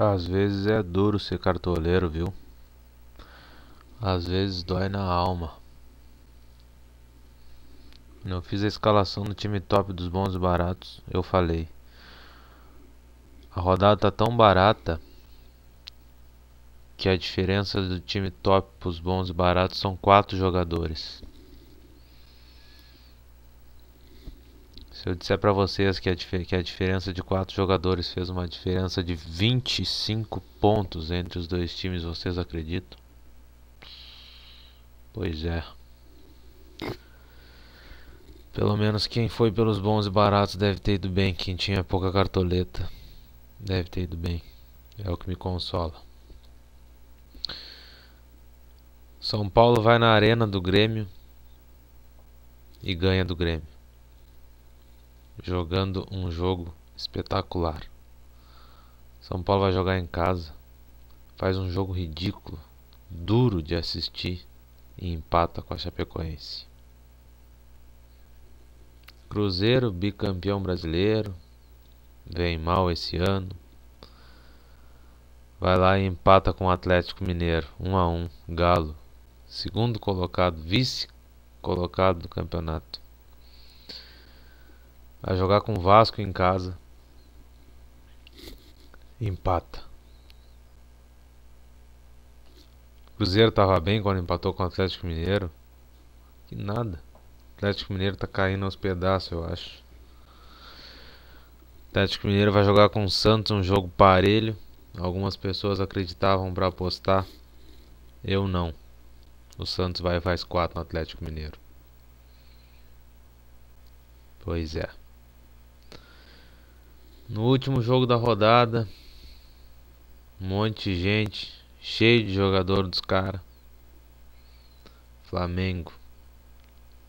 Às vezes é duro ser cartoleiro, viu? Às vezes dói na alma. Não fiz a escalação do time top dos bons e baratos, eu falei. A rodada tá tão barata que a diferença do time top para os bons e baratos são quatro jogadores. Se eu disser para vocês que a, que a diferença de quatro jogadores fez uma diferença de 25 pontos entre os dois times, vocês acreditam? Pois é. Pelo menos quem foi pelos bons e baratos deve ter ido bem. Quem tinha pouca cartoleta deve ter ido bem. É o que me consola. São Paulo vai na arena do Grêmio e ganha do Grêmio. Jogando um jogo espetacular. São Paulo vai jogar em casa. Faz um jogo ridículo, duro de assistir e empata com a Chapecoense. Cruzeiro, bicampeão brasileiro, vem mal esse ano. Vai lá e empata com o Atlético Mineiro, 1 um a 1, um, Galo segundo colocado, vice colocado do campeonato. Vai jogar com o Vasco em casa. Empata. O Cruzeiro estava bem quando empatou com o Atlético Mineiro. Que nada. O Atlético Mineiro está caindo aos pedaços, eu acho. O Atlético Mineiro vai jogar com o Santos um jogo parelho. Algumas pessoas acreditavam para apostar. Eu não. O Santos vai e faz 4 no Atlético Mineiro. Pois é. No último jogo da rodada, um monte de gente, cheio de jogador dos caras. Flamengo.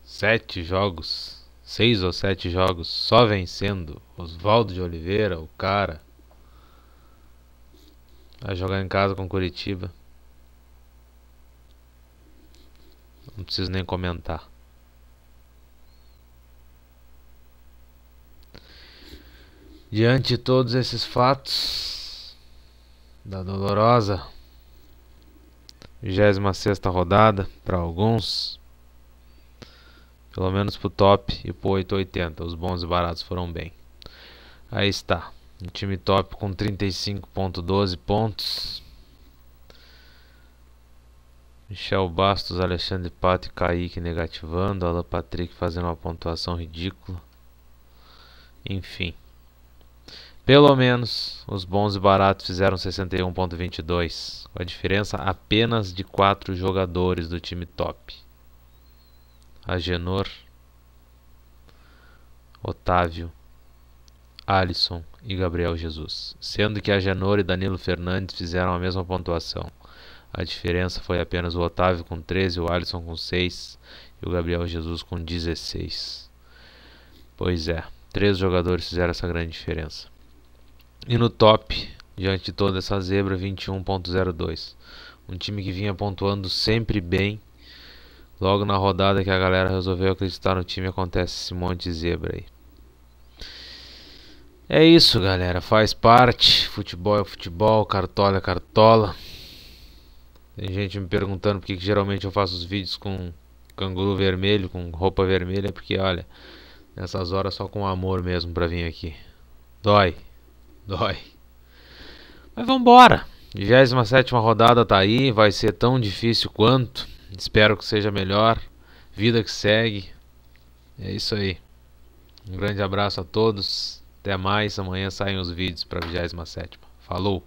Sete jogos, seis ou sete jogos, só vencendo. Oswaldo de Oliveira, o cara. Vai jogar em casa com Curitiba. Não preciso nem comentar. Diante de todos esses fatos da dolorosa 26 rodada para alguns, pelo menos para o top e pro 880, os bons e baratos foram bem. Aí está, um time top com 35.12 pontos, Michel Bastos, Alexandre Pato e Kaique negativando. Alan Patrick fazendo uma pontuação ridícula. Enfim. Pelo menos os bons e baratos fizeram 61.22, com a diferença apenas de 4 jogadores do time top. Agenor, Otávio, Alisson e Gabriel Jesus, sendo que Agenor e Danilo Fernandes fizeram a mesma pontuação. A diferença foi apenas o Otávio com 13, o Alisson com 6 e o Gabriel Jesus com 16. Pois é, três jogadores fizeram essa grande diferença. E no top, diante de toda essa zebra, 21.02. Um time que vinha pontuando sempre bem. Logo na rodada que a galera resolveu acreditar no time, acontece esse monte de zebra aí. É isso, galera. Faz parte. Futebol é futebol, cartola é cartola. Tem gente me perguntando por que geralmente eu faço os vídeos com canguru vermelho, com roupa vermelha, é porque olha, nessas horas só com amor mesmo pra vir aqui. Dói, dói. Mas vambora! 27 rodada tá aí, vai ser tão difícil quanto. Espero que seja melhor. Vida que segue. É isso aí. Um grande abraço a todos. Até mais. Amanhã saem os vídeos para 27. Falou!